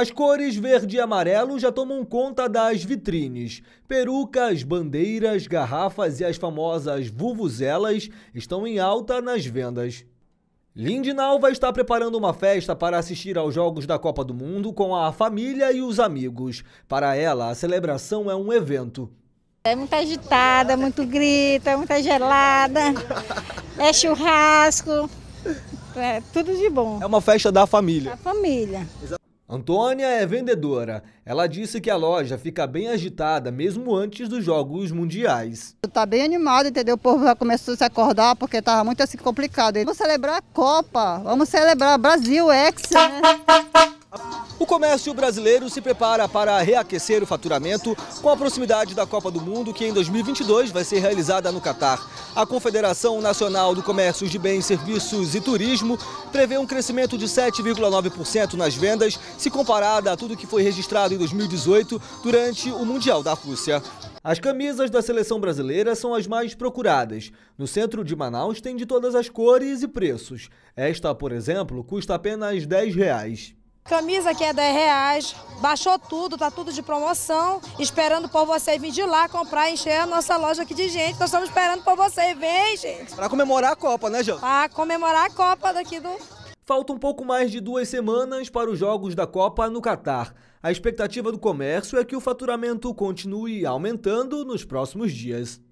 As cores verde e amarelo já tomam conta das vitrines. Perucas, bandeiras, garrafas e as famosas vuvuzelas estão em alta nas vendas. Lindinal vai estar preparando uma festa para assistir aos Jogos da Copa do Mundo com a família e os amigos. Para ela, a celebração é um evento. É muito agitada, muito grita, muita gelada, é churrasco, é tudo de bom. É uma festa da família. Da família. Antônia é vendedora. Ela disse que a loja fica bem agitada mesmo antes dos Jogos Mundiais. Está bem animado, entendeu? O povo já começou a se acordar porque estava muito assim complicado. Vamos celebrar a Copa, vamos celebrar Brasil ex, né? comércio brasileiro se prepara para reaquecer o faturamento com a proximidade da Copa do Mundo, que em 2022 vai ser realizada no Catar. A Confederação Nacional do Comércio de Bens, Serviços e Turismo prevê um crescimento de 7,9% nas vendas, se comparada a tudo que foi registrado em 2018 durante o Mundial da Rússia. As camisas da seleção brasileira são as mais procuradas. No centro de Manaus tem de todas as cores e preços. Esta, por exemplo, custa apenas R$ 10. Reais. Camisa que é 10 reais, baixou tudo, tá tudo de promoção, esperando por você vir de lá comprar e encher a nossa loja aqui de gente. Nós estamos esperando por você, vem, gente. Para comemorar a Copa, né, Jô? Para comemorar a Copa daqui do... Falta um pouco mais de duas semanas para os Jogos da Copa no Catar. A expectativa do comércio é que o faturamento continue aumentando nos próximos dias.